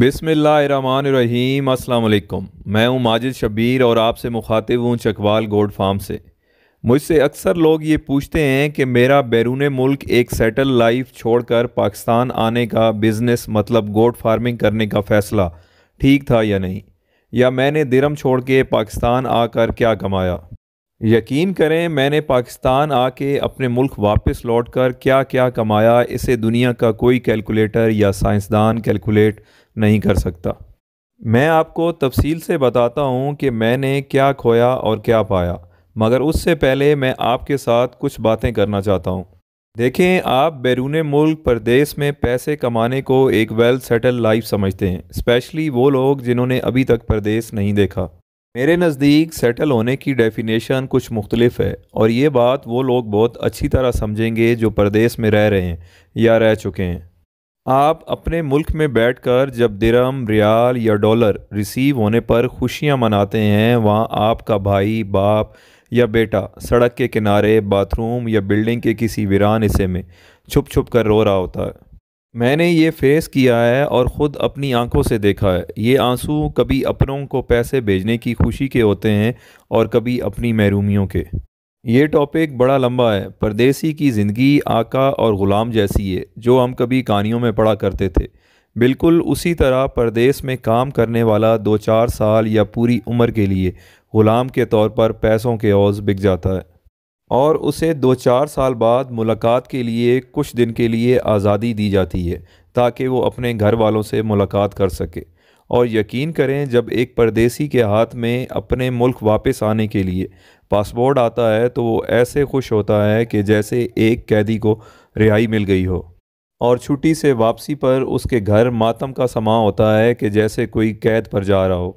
बिसमीम् अल्लाम मैं हूं माजिद शबीर और आपसे मुखातिब हूं चकवाल गोड फार्म से मुझसे अक्सर लोग ये पूछते हैं कि मेरा बैरून मुल्क एक सेटल लाइफ छोड़कर पाकिस्तान आने का बिज़नेस मतलब गोड फार्मिंग करने का फ़ैसला ठीक था या नहीं या मैंने दिरम छोड़ के पाकिस्तान आकर क्या कमाया यकीन करें मैंने पाकिस्तान आके अपने मुल्क वापस लौटकर क्या क्या कमाया इसे दुनिया का कोई कैलकुलेटर या साइंसदान कैलकुलेट नहीं कर सकता मैं आपको तफसील से बताता हूँ कि मैंने क्या खोया और क्या पाया मगर उससे पहले मैं आपके साथ कुछ बातें करना चाहता हूँ देखें आप बैरून मुल्क परदेश में पैसे कमाने को एक वेल सेटल लाइफ समझते हैं स्पेशली वो लोग जिन्होंने अभी तक परदेश नहीं देखा मेरे नज़दीक सेटल होने की डेफिनेशन कुछ मुख्तलिफ है और ये बात वो लोग बहुत अच्छी तरह समझेंगे जो परदेश में रह रहे हैं या रह चुके हैं आप अपने मुल्क में बैठकर जब दिरम रियाल या डॉलर रिसीव होने पर खुशियां मनाते हैं वहाँ आपका भाई बाप या बेटा सड़क के किनारे बाथरूम या बिल्डिंग के किसी वीरान हिस्से में छुप छुप कर रो रहा होता है मैंने ये फेस किया है और ख़ुद अपनी आंखों से देखा है ये आंसू कभी अपनों को पैसे भेजने की खुशी के होते हैं और कभी अपनी महरूमियों के ये टॉपिक बड़ा लंबा है परदेसी की ज़िंदगी आका और ग़ुलाम जैसी है जो हम कभी कहानियों में पढ़ा करते थे बिल्कुल उसी तरह परदेस में काम करने वाला दो चार साल या पूरी उम्र के लिए ग़ुलाम के तौर पर पैसों के औज बिक जाता है और उसे दो चार साल बाद मुलाकात के लिए कुछ दिन के लिए आज़ादी दी जाती है ताकि वो अपने घर वालों से मुलाकात कर सके और यकीन करें जब एक परदेसी के हाथ में अपने मुल्क वापस आने के लिए पासपोर्ट आता है तो वो ऐसे खुश होता है कि जैसे एक कैदी को रिहाई मिल गई हो और छुट्टी से वापसी पर उसके घर मातम का समा होता है कि जैसे कोई कैद पर जा रहा हो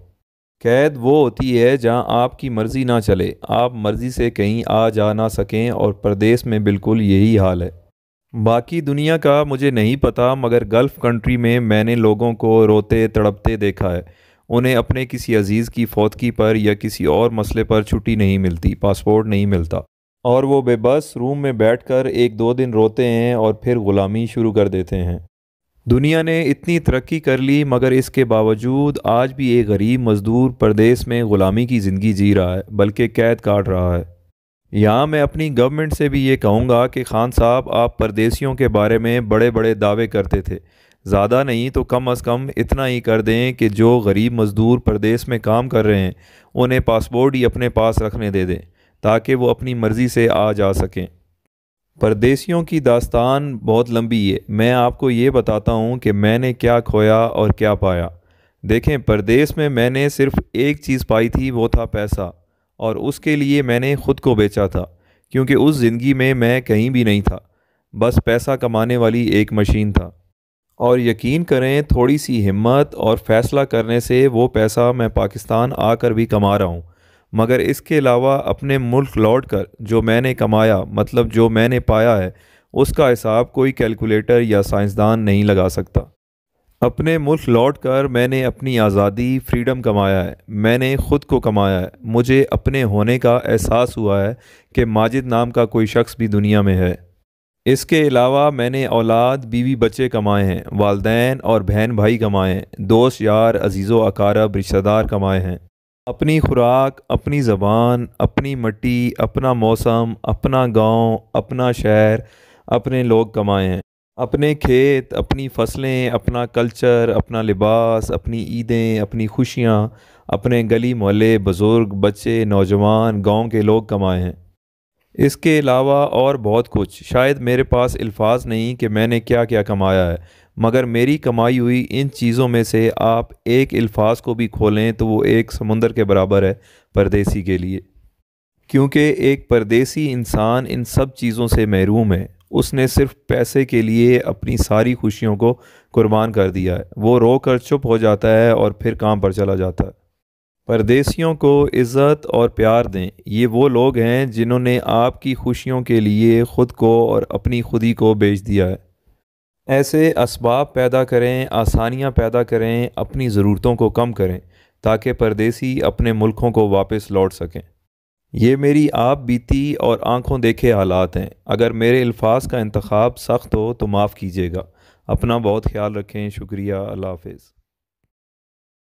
कैद वो होती है जहाँ आपकी मर्ज़ी ना चले आप मर्ज़ी से कहीं आ जा ना सकें और प्रदेश में बिल्कुल यही हाल है बाकी दुनिया का मुझे नहीं पता मगर गल्फ़ कंट्री में मैंने लोगों को रोते तड़पते देखा है उन्हें अपने किसी अजीज़ की फौतकी पर या किसी और मसले पर छुट्टी नहीं मिलती पासपोर्ट नहीं मिलता और वो बेबस रूम में बैठकर एक दो दिन रोते हैं और फिर ग़ुलामी शुरू कर देते हैं दुनिया ने इतनी तरक्की कर ली मगर इसके बावजूद आज भी एक गरीब मज़दूर प्रदेश में ग़ुलामी की ज़िंदगी जी रहा है बल्कि कैद काट रहा है यहाँ मैं अपनी गवर्नमेंट से भी ये कहूँगा कि खान साहब आप परदेसियों के बारे में बड़े बड़े दावे करते थे ज़्यादा नहीं तो कम अज़ कम इतना ही कर दें कि जो गरीब मज़दूर प्रदेश में काम कर रहे हैं उन्हें पासपोर्ट ही अपने पास रखने दे दें ताकि वो अपनी मर्ज़ी से आ जा सकें परदेसियों की दास्तान बहुत लंबी है मैं आपको ये बताता हूँ कि मैंने क्या खोया और क्या पाया देखें परदेस में मैंने सिर्फ़ एक चीज़ पाई थी वो था पैसा और उसके लिए मैंने ख़ुद को बेचा था क्योंकि उस ज़िंदगी में मैं कहीं भी नहीं था बस पैसा कमाने वाली एक मशीन था और यकीन करें थोड़ी सी हिम्मत और फ़ैसला करने से वो पैसा मैं पाकिस्तान आकर भी कमा रहा हूँ मगर इसके अलावा अपने मुल्क लौट कर जो मैंने कमाया मतलब जो मैंने पाया है उसका हिसाब कोई कैलकुलेटर या साइंसदान नहीं लगा सकता अपने मुल्क लौट कर मैंने अपनी आज़ादी फ्रीडम कमाया है मैंने ख़ुद को कमाया है मुझे अपने होने का एहसास हुआ है कि माजिद नाम का कोई शख्स भी दुनिया में है इसके अलावा मैंने औलाद बीवी बच्चे कमाए हैं वालदेन और बहन भाई कमाए हैं दोस्त यार अजीज़ो अकारब रिश्तेदार कमाए हैं अपनी खुराक अपनी ज़बान अपनी मट्टी अपना मौसम अपना गांव, अपना शहर अपने लोग कमाए हैं अपने खेत अपनी फसलें अपना कल्चर अपना लिबास अपनी ईदें अपनी खुशियाँ अपने गली मोहल्ले बुज़ुर्ग बच्चे नौजवान गांव के लोग कमाए हैं इसके अलावा और बहुत कुछ शायद मेरे पास अल्फाज नहीं कि मैंने क्या क्या कमाया है मगर मेरी कमाई हुई इन चीज़ों में से आप एक अल्फाज को भी खोलें तो वो एक समुंदर के बराबर है परदेसी के लिए क्योंकि एक परदेसी इंसान इन सब चीज़ों से महरूम है उसने सिर्फ पैसे के लिए अपनी सारी खुशियों को कुर्बान कर दिया है वो रो कर चुप हो जाता है और फिर काम पर चला जाता है परदेसियों को इज़्ज़त और प्यार दें ये वो लोग हैं जिन्होंने आपकी खुशियों के लिए ख़ुद को और अपनी खुदी को बेच दिया है ऐसे इसबाब पैदा करें आसानियाँ पैदा करें अपनी ज़रूरतों को कम करें ताकि परदेसी अपने मुल्कों को वापस लौट सकें ये मेरी आप बीती और आंखों देखे हालात हैं अगर मेरे अल्फाज का इंतखब सख्त हो तो माफ़ कीजिएगा अपना बहुत ख्याल रखें शुक्रिया अल्लाह हाफिज़